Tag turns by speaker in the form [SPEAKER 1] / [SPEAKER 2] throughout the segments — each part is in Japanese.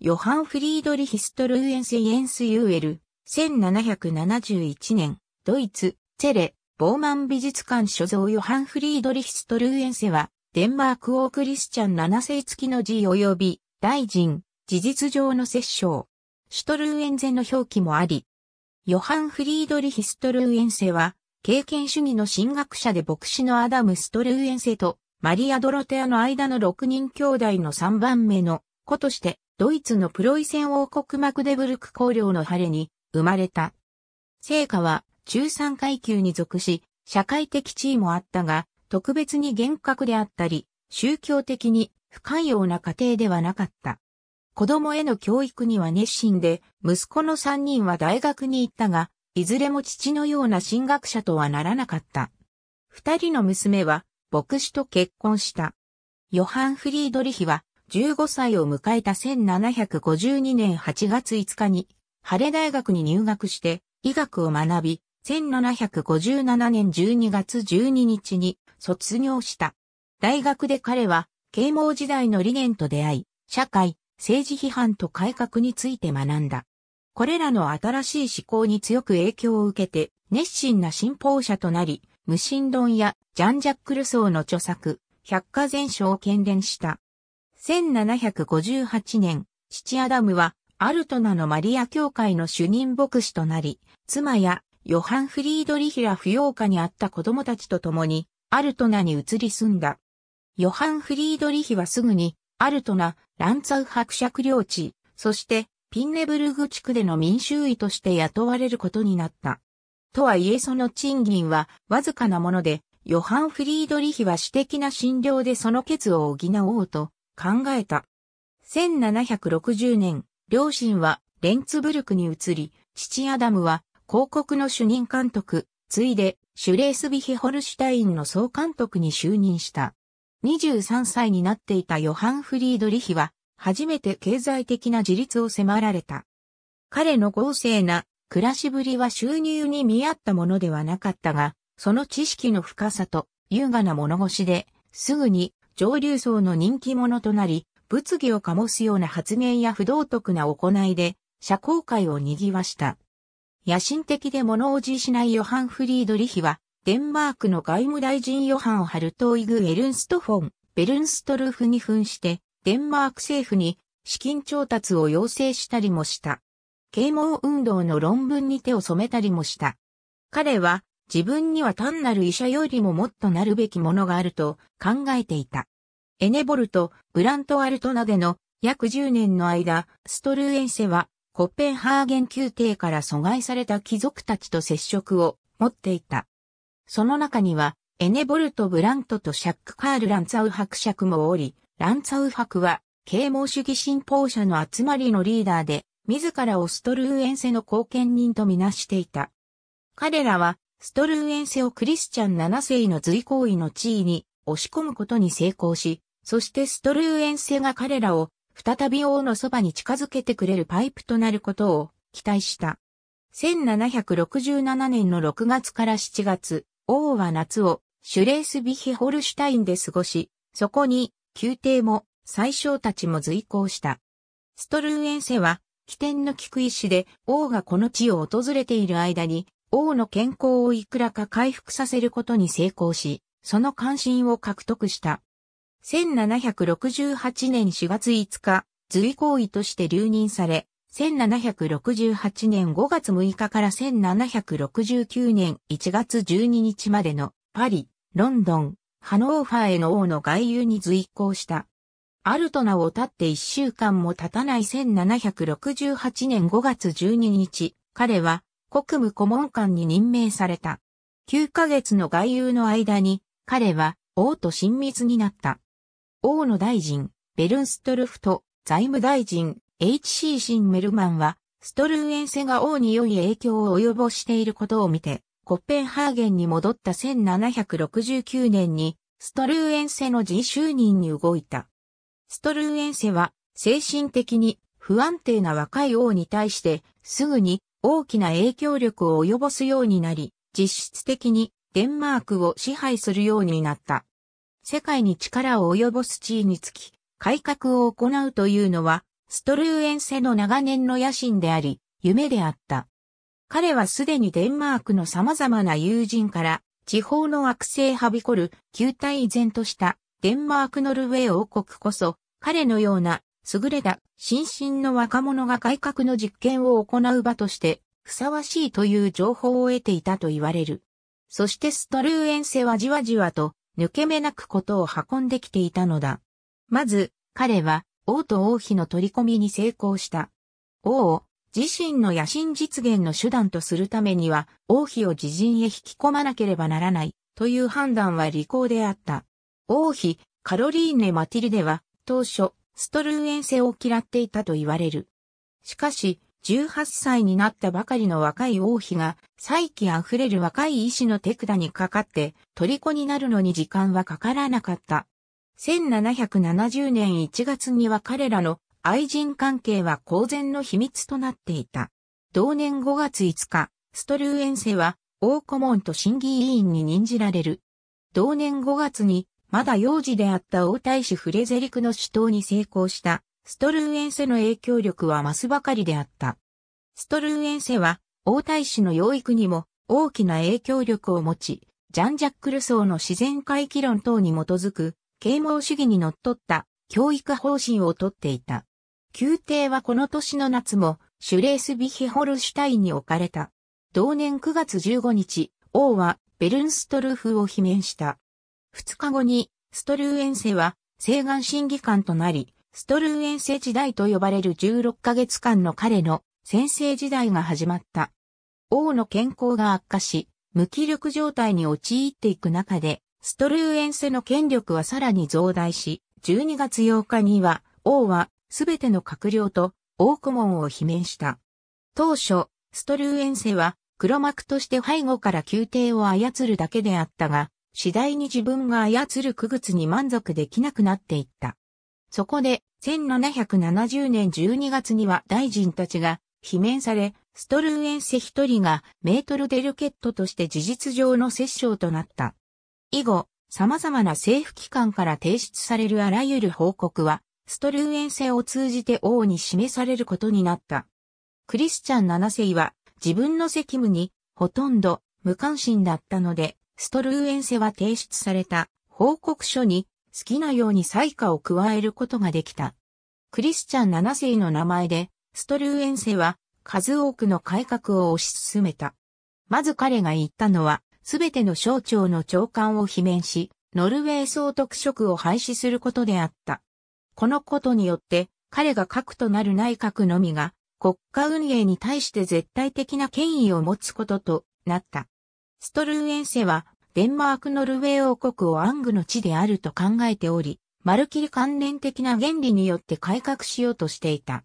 [SPEAKER 1] ヨハン・フリードリヒストルーエンセイエンス・ユーエル、1771年、ドイツ、チェレ、ボーマン美術館所蔵ヨハン・フリードリヒストルーエンセは、デンマーク王クリスチャン7世付きの字及び、大臣、事実上の摂政。シュトルーエンゼの表記もあり、ヨハン・フリードリヒストルーエンセは、経験主義の神学者で牧師のアダム・ストルーエンセとマリア・ドロテアの間の6人兄弟の3番目の子としてドイツのプロイセン王国マクデブルク公領の晴れに生まれた。成果は中産階級に属し、社会的地位もあったが、特別に厳格であったり、宗教的に不寛容な家庭ではなかった。子供への教育には熱心で、息子の3人は大学に行ったが、いずれも父のような進学者とはならなかった。二人の娘は、牧師と結婚した。ヨハン・フリードリヒは、15歳を迎えた1752年8月5日に、晴れ大学に入学して、医学を学び、1757年12月12日に卒業した。大学で彼は、啓蒙時代の理念と出会い、社会、政治批判と改革について学んだ。これらの新しい思考に強く影響を受けて、熱心な信奉者となり、無神論やジャン・ジャック・ルソーの著作、百科全書を喧伝した。1758年、父アダムは、アルトナのマリア教会の主任牧師となり、妻やヨハン・フリードリヒラ不要家にあった子供たちと共に、アルトナに移り住んだ。ヨハン・フリードリヒはすぐに、アルトナ、ランツァウ伯爵領地、そしてピンネブルグ地区での民衆医として雇われることになった。とはいえその賃金はわずかなもので、ヨハン・フリードリヒは私的な診療でその欠を補おうと、考えた。1760年、両親はレンツブルクに移り、父アダムは広告の主任監督、ついでシュレースビヒホルシュタインの総監督に就任した。23歳になっていたヨハン・フリードリヒは、初めて経済的な自立を迫られた。彼の豪勢な暮らしぶりは収入に見合ったものではなかったが、その知識の深さと優雅な物腰で、すぐに上流層の人気者となり、物議を醸すような発言や不道徳な行いで、社交界を賑わした。野心的で物おじしないヨハン・フリードリヒは、デンマークの外務大臣ヨハン・ハルトイグ・エルンストフォン、ベルンストルフに扮して、デンマーク政府に資金調達を要請したりもした。啓蒙運動の論文に手を染めたりもした。彼は、自分には単なる医者よりももっとなるべきものがあると考えていた。エネボルト、ブラントワルトナでの約10年の間、ストルーエンセはコッペンハーゲン宮廷から阻害された貴族たちと接触を持っていた。その中には、エネボルト・ブラントとシャック・カール・ランツァウ伯爵もおり、ランツァウ伯は、啓蒙主義信奉者の集まりのリーダーで、自らをストルーエンセの貢献人とみなしていた。彼らは、ストルーエンセをクリスチャン7世の随行位の地位に押し込むことに成功し、そしてストルーエンセが彼らを再び王のそばに近づけてくれるパイプとなることを期待した。1767年の6月から7月、王は夏をシュレースビヒホルシュタインで過ごし、そこに宮廷も宰相たちも随行した。ストルーエンセは起点の菊石で王がこの地を訪れている間に王の健康をいくらか回復させることに成功し、その関心を獲得した。1768年4月5日、随行医として留任され、1768年5月6日から1769年1月12日までのパリ、ロンドン、ハノーファーへの王の外遊に随行した。アルトナを経って1週間も経たない1768年5月12日、彼は国務顧問官に任命された。9ヶ月の外遊の間に、彼は王と親密になった。王の大臣、ベルンストルフと財務大臣、H.C. シンメルマンは、ストルーエンセが王に良い影響を及ぼしていることを見て、コッペンハーゲンに戻った1769年に、ストルーエンセの自就任に動いた。ストルーエンセは、精神的に不安定な若い王に対して、すぐに大きな影響力を及ぼすようになり、実質的にデンマークを支配するようになった。世界に力を及ぼす地位につき、改革を行うというのは、ストルーエンセの長年の野心であり、夢であった。彼はすでにデンマークの様々な友人から、地方の惑星はびこる、旧体依然とした、デンマークノルウェー王国こそ、彼のような優れた新進の若者が改革の実験を行う場としてふさわしいという情報を得ていたと言われる。そしてストルーエンセはじわじわと抜け目なくことを運んできていたのだ。まず、彼は王と王妃の取り込みに成功した。王を自身の野心実現の手段とするためには王妃を自陣へ引き込まなければならないという判断は利口であった。王妃カロリーネ・マティルデは当初ストルーエンセを嫌っていたと言われる。しかし、18歳になったばかりの若い王妃が、再起あふれる若い医師の手札にかかって、虜になるのに時間はかからなかった。1770年1月には彼らの愛人関係は公然の秘密となっていた。同年5月5日、ストルーエンセは、王顧問と審議委員に任じられる。同年5月に、まだ幼児であった王太子フレゼリクの死闘に成功したストルーエンセの影響力は増すばかりであった。ストルーエンセは王太子の養育にも大きな影響力を持ち、ジャン・ジャック・ルソーの自然回帰論等に基づく啓蒙主義にのっとった教育方針をとっていた。宮廷はこの年の夏もシュレースビヒホルシュタインに置かれた。同年9月15日、王はベルンストルフを罷免した。2日後に、ストルーエンセは、西岸審議官となり、ストルーエンセ時代と呼ばれる16ヶ月間の彼の先生時代が始まった。王の健康が悪化し、無気力状態に陥っていく中で、ストルーエンセの権力はさらに増大し、12月8日には、王はすべての閣僚と王顧問を罷免した。当初、ストルーエンセは黒幕として背後から宮廷を操るだけであったが、次第に自分が操る区物に満足できなくなっていった。そこで、1770年12月には大臣たちが、罷免され、ストルーエンセ一人がメートルデルケットとして事実上の摂政となった。以後、様々な政府機関から提出されるあらゆる報告は、ストルーエンセを通じて王に示されることになった。クリスチャン7世は自分の責務にほとんど無関心だったので、ストルーエンセは提出された報告書に好きなように採火を加えることができた。クリスチャン7世の名前で、ストルーエンセは数多くの改革を推し進めた。まず彼が言ったのは、すべての省庁の長官を罷免し、ノルウェー総督職を廃止することであった。このことによって、彼が核となる内閣のみが、国家運営に対して絶対的な権威を持つこととなった。ストルーエンセは、デンマークノルウェー王国をアングの地であると考えており、まるきり関連的な原理によって改革しようとしていた。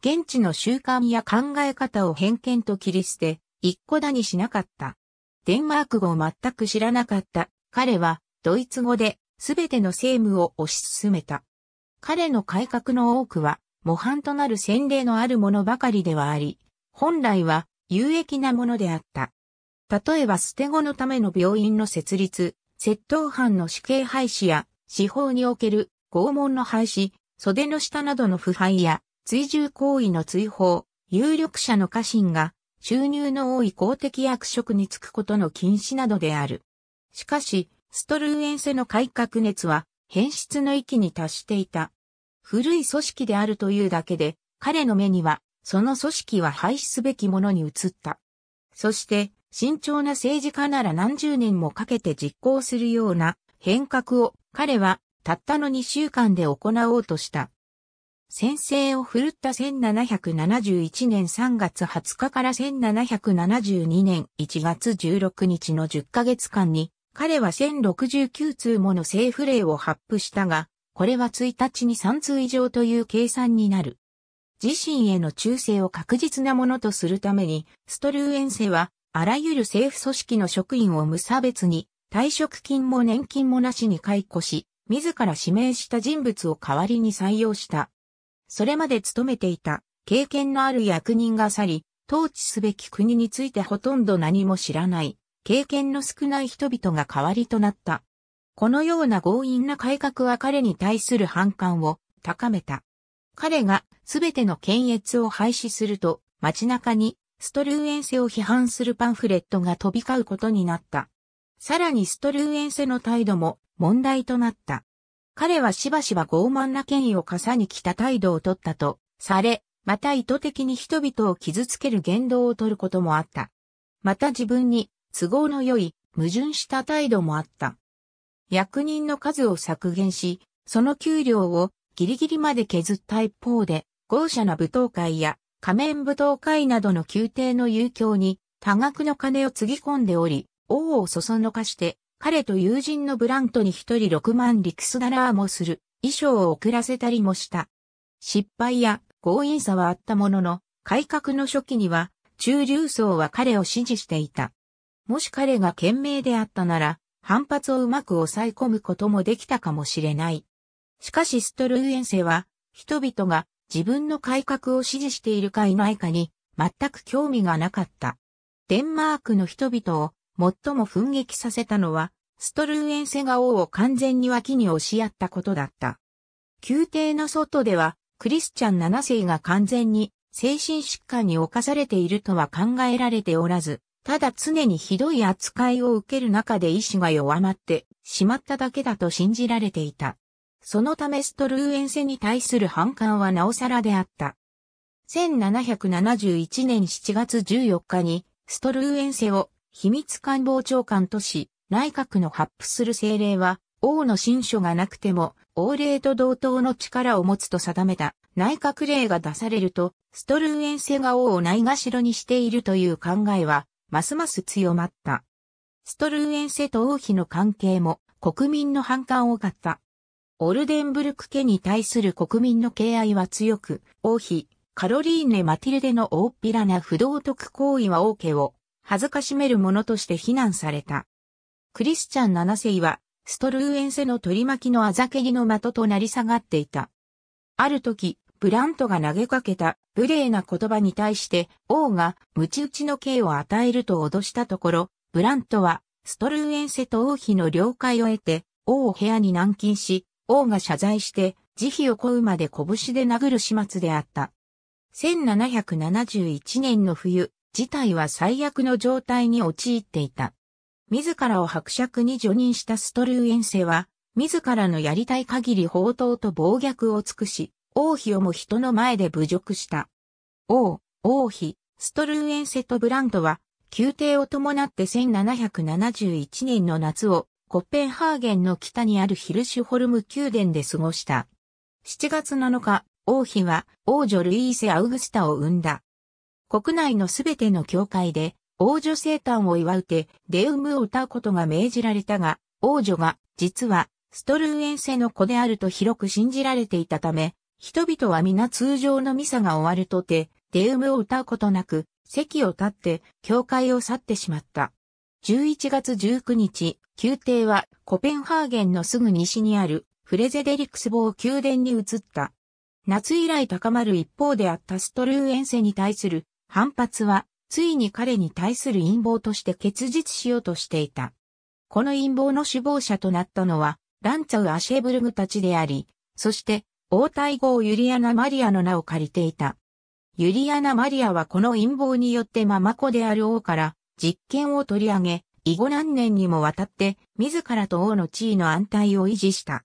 [SPEAKER 1] 現地の習慣や考え方を偏見と切り捨て、一個だにしなかった。デンマーク語を全く知らなかった。彼は、ドイツ語で、すべての政務を推し進めた。彼の改革の多くは、模範となる先例のあるものばかりではあり、本来は有益なものであった。例えば捨て子のための病院の設立、窃盗犯の死刑廃止や、司法における拷問の廃止、袖の下などの腐敗や、追従行為の追放、有力者の家臣が収入の多い公的役職に就くことの禁止などである。しかし、ストルーエンセの改革熱は変質の域に達していた。古い組織であるというだけで、彼の目には、その組織は廃止すべきものに移った。そして、慎重な政治家なら何十年もかけて実行するような変革を彼はたったの2週間で行おうとした。先制を振るった1771年3月20日から1772年1月16日の10ヶ月間に、彼は1069通もの政府令を発布したが、これは1日に3通以上という計算になる。自身への忠誠を確実なものとするために、ストルーエンセはあらゆる政府組織の職員を無差別に、退職金も年金もなしに解雇し、自ら指名した人物を代わりに採用した。それまで勤めていた経験のある役人が去り、統治すべき国についてほとんど何も知らない、経験の少ない人々が代わりとなった。このような強引な改革は彼に対する反感を高めた。彼がすべての検閲を廃止すると街中にストルーエンセを批判するパンフレットが飛び交うことになった。さらにストルーエンセの態度も問題となった。彼はしばしば傲慢な権威を傘に来た態度を取ったとされ、また意図的に人々を傷つける言動を取ることもあった。また自分に都合の良い矛盾した態度もあった。役人の数を削減し、その給料をギリギリまで削った一方で、豪奢な舞踏会や仮面舞踏会などの宮廷の遊興に多額の金をつぎ込んでおり、王をそそのかして、彼と友人のブラントに一人6万リクスダラーもする衣装を送らせたりもした。失敗や強引さはあったものの、改革の初期には中流層は彼を支持していた。もし彼が賢明であったなら、反発をうまく抑え込むこともできたかもしれない。しかしストルーエンセは、人々が自分の改革を支持しているかいないかに全く興味がなかった。デンマークの人々を最も奮撃させたのは、ストルーエンセガ王を完全に脇に押し合ったことだった。宮廷の外では、クリスチャン7世が完全に精神疾患に侵されているとは考えられておらず、ただ常にひどい扱いを受ける中で意志が弱まってしまっただけだと信じられていた。そのためストルーエンセに対する反感はなおさらであった。1771年7月14日に、ストルーエンセを秘密官房長官とし、内閣の発布する政令は、王の新書がなくても、王令と同等の力を持つと定めた内閣令が出されると、ストルーエンセが王をないがしろにしているという考えは、ますます強まった。ストルーエンセと王妃の関係も国民の反感を買った。オルデンブルク家に対する国民の敬愛は強く、王妃、カロリーネ・マティルデの大っぴらな不道徳行為は王家を、恥ずかしめるものとして非難された。クリスチャン7世は、ストルーエンセの取り巻きのあざけりの的と成り下がっていた。ある時、ブラントが投げかけた無礼な言葉に対して王がむち打ちの刑を与えると脅したところ、ブラントはストルーエンセと王妃の了解を得て王を部屋に軟禁し、王が謝罪して、慈悲を請うまで拳で殴る始末であった。1771年の冬、事態は最悪の状態に陥っていた。自らを伯爵に除任したストルーエンセは、自らのやりたい限り報道と暴虐を尽くし、王妃をも人の前で侮辱した。王、王妃、ストルーエンセとブラントは、宮廷を伴って1771年の夏をコッペンハーゲンの北にあるヒルシュホルム宮殿で過ごした。7月7日、王妃は王女ルイーセ・アウグスタを生んだ。国内のすべての教会で王女生誕を祝うてデウムを歌うことが命じられたが、王女が実はストルーエンセの子であると広く信じられていたため、人々は皆通常のミサが終わるとて、デウムを歌うことなく、席を立って教会を去ってしまった。11月19日、宮廷はコペンハーゲンのすぐ西にあるフレゼデリクスボー宮殿に移った。夏以来高まる一方であったストルーエンセに対する反発は、ついに彼に対する陰謀として結実しようとしていた。この陰謀の首謀者となったのは、ランツァウ・アシェブルグたちであり、そして、王太号ユリアナ・マリアの名を借りていた。ユリアナ・マリアはこの陰謀によってママ子である王から実験を取り上げ、以後何年にもわたって自らと王の地位の安泰を維持した。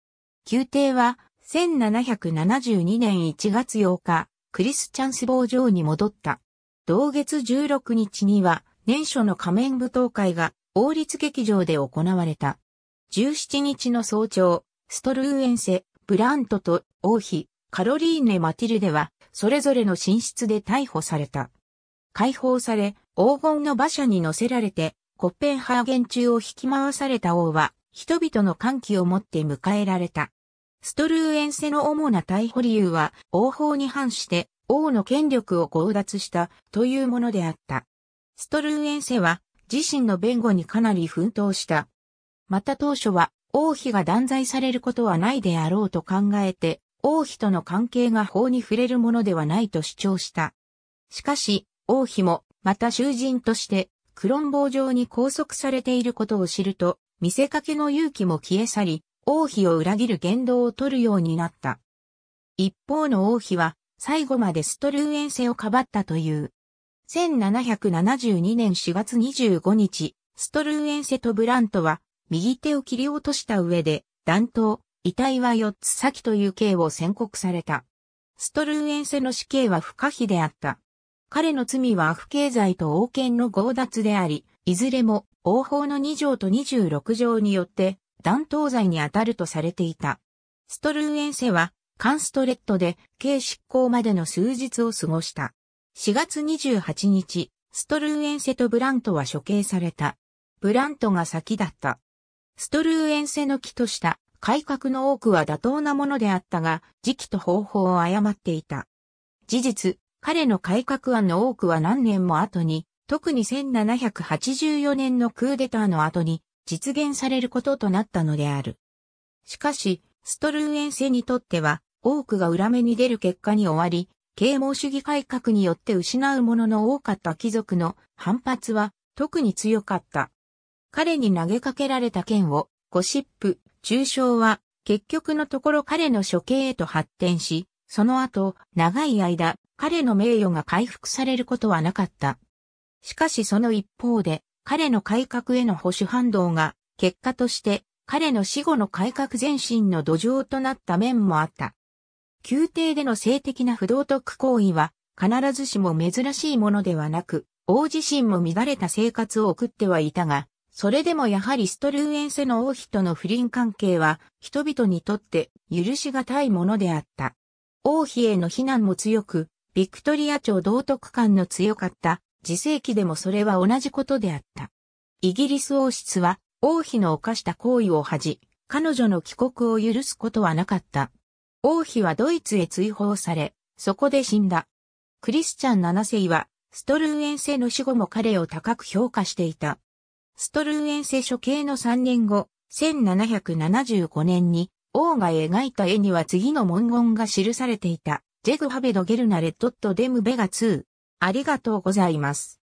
[SPEAKER 1] 宮廷は1772年1月8日、クリスチャンス傍城に戻った。同月16日には年初の仮面舞踏会が王立劇場で行われた。17日の早朝、ストルーエンセ、ブラントと王妃、カロリーネ・マティルデは、それぞれの寝室で逮捕された。解放され、黄金の馬車に乗せられて、コッペンハーゲン中を引き回された王は、人々の歓喜をもって迎えられた。ストルーエンセの主な逮捕理由は、王法に反して、王の権力を強奪したというものであった。ストルーエンセは自身の弁護にかなり奮闘した。また当初は王妃が断罪されることはないであろうと考えて、王妃との関係が法に触れるものではないと主張した。しかし、王妃もまた囚人として、クロンボー上に拘束されていることを知ると、見せかけの勇気も消え去り、王妃を裏切る言動を取るようになった。一方の王妃は、最後までストルーエンセをかばったという。1772年4月25日、ストルーエンセとブラントは、右手を切り落とした上で、弾頭、遺体は4つ先という刑を宣告された。ストルーエンセの死刑は不可避であった。彼の罪は不経済と王権の強奪であり、いずれも王法の2条と26条によって断頭罪に当たるとされていた。ストルーエンセはカンストレットで刑執行までの数日を過ごした。4月28日、ストルーエンセとブラントは処刑された。ブラントが先だった。ストルーエンセの木とした改革の多くは妥当なものであったが、時期と方法を誤っていた。事実、彼の改革案の多くは何年も後に、特に1784年のクーデターの後に実現されることとなったのである。しかし、ストルーエンセにとっては、多くが裏目に出る結果に終わり、啓蒙主義改革によって失うものの多かった貴族の反発は特に強かった。彼に投げかけられた剣を、ゴシップ、中傷は、結局のところ彼の処刑へと発展し、その後、長い間、彼の名誉が回復されることはなかった。しかしその一方で、彼の改革への保守反動が、結果として、彼の死後の改革前進の土壌となった面もあった。宮廷での性的な不道徳行為は、必ずしも珍しいものではなく、王自身も乱れた生活を送ってはいたが、それでもやはりストルーエンセの王妃との不倫関係は、人々にとって許しがたいものであった。王妃への非難も強く、ビクトリア朝道徳感の強かった、自世紀でもそれは同じことであった。イギリス王室は、王妃の犯した行為を恥じ、彼女の帰国を許すことはなかった。王妃はドイツへ追放され、そこで死んだ。クリスチャン7世は、ストルーエンセの死後も彼を高く評価していた。ストルーエンセ処刑の3年後、1775年に、王が描いた絵には次の文言が記されていた。ジェグハベドゲルナレットットデムベガ2。ありがとうございます。